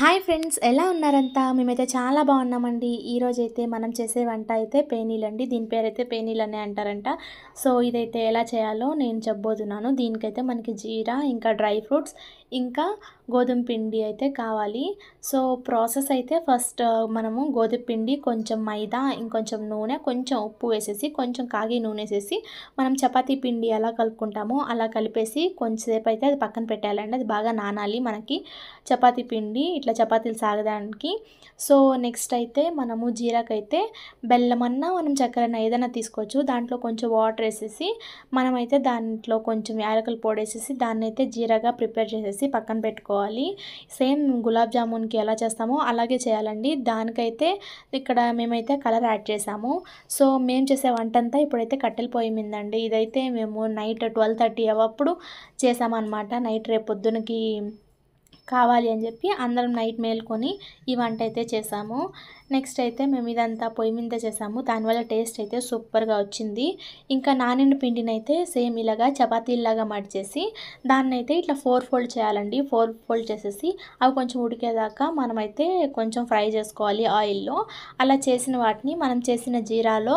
hi friends ఎలా ఉన్నారంతా మేమైతే చాలా బాగున్నామండి ఈరోజు అయితే మనం చేసే వంట అయితే పేనీలు అండి దీని పేరైతే పేనీలు అనే అంటారంట సో ఇదైతే ఎలా చేయాలో నేను చెప్పబోతున్నాను దీనికైతే మనకి జీరా ఇంకా డ్రై ఫ్రూట్స్ ఇంకా గోధుమ పిండి అయితే కావాలి సో ప్రాసెస్ అయితే ఫస్ట్ మనము గోధుమ పిండి కొంచెం మైదా ఇంకొంచెం నూనె కొంచెం ఉప్పు వేసేసి కొంచెం కాగి నూనె వేసేసి మనం చపాతీ పిండి ఎలా కలుపుకుంటామో అలా కలిపేసి కొంచెంసేపు అయితే అది పక్కన పెట్టాలండి అది బాగా నానాలి మనకి చపాతీ పిండి ఇట్లా చపాతీలు సాగడానికి సో నెక్స్ట్ అయితే మనము జీరాకైతే బెల్లం అన్నా మనం చక్కెరన్నా ఏదైనా తీసుకోవచ్చు దాంట్లో కొంచెం వాటర్ వేసేసి మనమైతే దాంట్లో కొంచెం యాలకలు పొడేసేసి దాన్ని అయితే జీరాగా ప్రిపేర్ చేసేసి పక్కన పెట్టుకోవాలి సేమ్ గులాబ్ జామున్కి ఎలా చేస్తామో అలాగే చేయాలండి దానికైతే ఇక్కడ మేమైతే కలర్ యాడ్ చేసాము సో మేము చేసే వంట అంతా ఇప్పుడైతే కట్టెలు పోయిందండి ఇదైతే మేము నైట్ ట్వెల్వ్ థర్టీ అవప్పుడు చేసామన్నమాట నైట్ రేపు పొద్దునకి కావాలి అని చెప్పి అందరం నైట్ మేల్కొని ఈ వంట అయితే చేసాము నెక్స్ట్ అయితే మేము ఇదంతా పొయ్యి మీద చేసాము దానివల్ల టేస్ట్ అయితే సూపర్గా వచ్చింది ఇంకా నానిన పిండిని అయితే సేమ్ ఇలాగా చపాతీలాగా మడిచేసి దాన్ని అయితే ఇట్లా ఫోర్ ఫోల్డ్ చేయాలండి ఫోర్ ఫోల్డ్ చేసేసి అవి కొంచెం ఉడికేదాకా మనమైతే కొంచెం ఫ్రై చేసుకోవాలి ఆయిల్లో అలా చేసిన వాటిని మనం చేసిన జీరాలో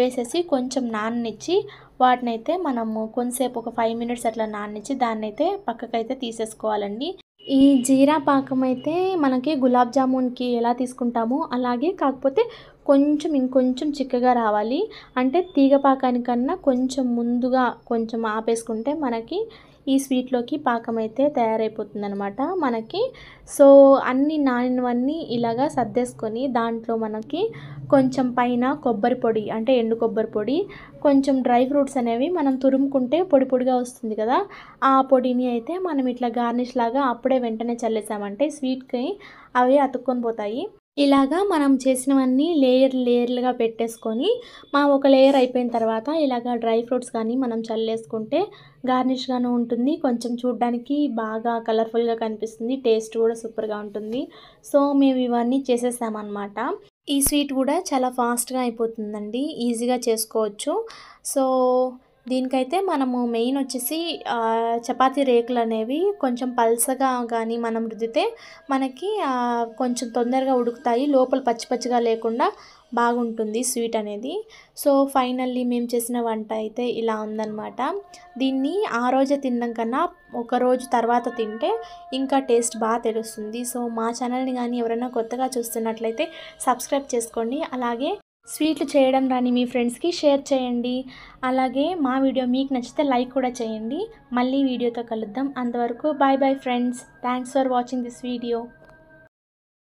వేసేసి కొంచెం నాననిచ్చి వాటినైతే మనము కొంతసేపు ఒక ఫైవ్ మినిట్స్ అట్లా నాననిచ్చి దాన్నైతే పక్కకైతే తీసేసుకోవాలండి ఈ జీరా పాకం అయితే మనకి గులాబ్ జామున్కి ఎలా తీసుకుంటామో అలాగే కాకపోతే కొంచెం ఇంకొంచెం చిక్కగా రావాలి అంటే తీగ పాకానికన్నా కొంచెం ముందుగా కొంచెం ఆపేసుకుంటే మనకి ఈ స్వీట్లోకి పాకం అయితే తయారైపోతుందనమాట మనకి సో అన్ని నానినవన్నీ ఇలాగా సర్దేసుకొని దాంట్లో మనకి కొంచెం పైన కొబ్బరి పొడి అంటే ఎండు కొబ్బరి పొడి కొంచెం డ్రై ఫ్రూట్స్ అనేవి మనం తురుముకుంటే పొడి పొడిగా వస్తుంది కదా ఆ పొడిని అయితే మనం ఇట్లా గార్నిష్ లాగా అప్పుడే వెంటనే చల్లేసామంటే స్వీట్కి అవి అతుక్కొని పోతాయి ఇలాగా మనం చేసినవన్నీ లేయర్ లేయర్లుగా పెట్టేసుకొని మా ఒక లేయర్ అయిపోయిన తర్వాత ఇలాగ డ్రై ఫ్రూట్స్ కానీ మనం చల్లేసుకుంటే గార్నిష్గానే ఉంటుంది కొంచెం చూడ్డానికి బాగా కలర్ఫుల్గా కనిపిస్తుంది టేస్ట్ కూడా సూపర్గా ఉంటుంది సో మేము ఇవన్నీ చేసేసామన్నమాట ఈ స్వీట్ కూడా చాలా ఫాస్ట్గా అయిపోతుందండి ఈజీగా చేసుకోవచ్చు సో దీనికైతే మనము మెయిన్ వచ్చేసి చపాతీ రేకులు అనేవి కొంచెం పల్సగా కానీ మనం రుద్దితే మనకి కొంచెం తొందరగా ఉడుకుతాయి లోపల పచ్చి పచ్చిగా లేకుండా బాగుంటుంది స్వీట్ అనేది సో ఫైనల్లీ మేము చేసిన వంట అయితే ఇలా ఉందన్నమాట దీన్ని ఆ రోజే తిన్నాం కన్నా ఒక రోజు తర్వాత తింటే ఇంకా టేస్ట్ బాగా తెలుస్తుంది సో మా ఛానల్ని కానీ ఎవరైనా కొత్తగా చూస్తున్నట్లయితే సబ్స్క్రైబ్ చేసుకోండి అలాగే స్వీట్లు చేయడం రాని మీ ఫ్రెండ్స్కి షేర్ చేయండి అలాగే మా వీడియో మీకు నచ్చితే లైక్ కూడా చేయండి మళ్ళీ వీడియోతో కలుద్దాం అంతవరకు bye bye friends thanks for watching this video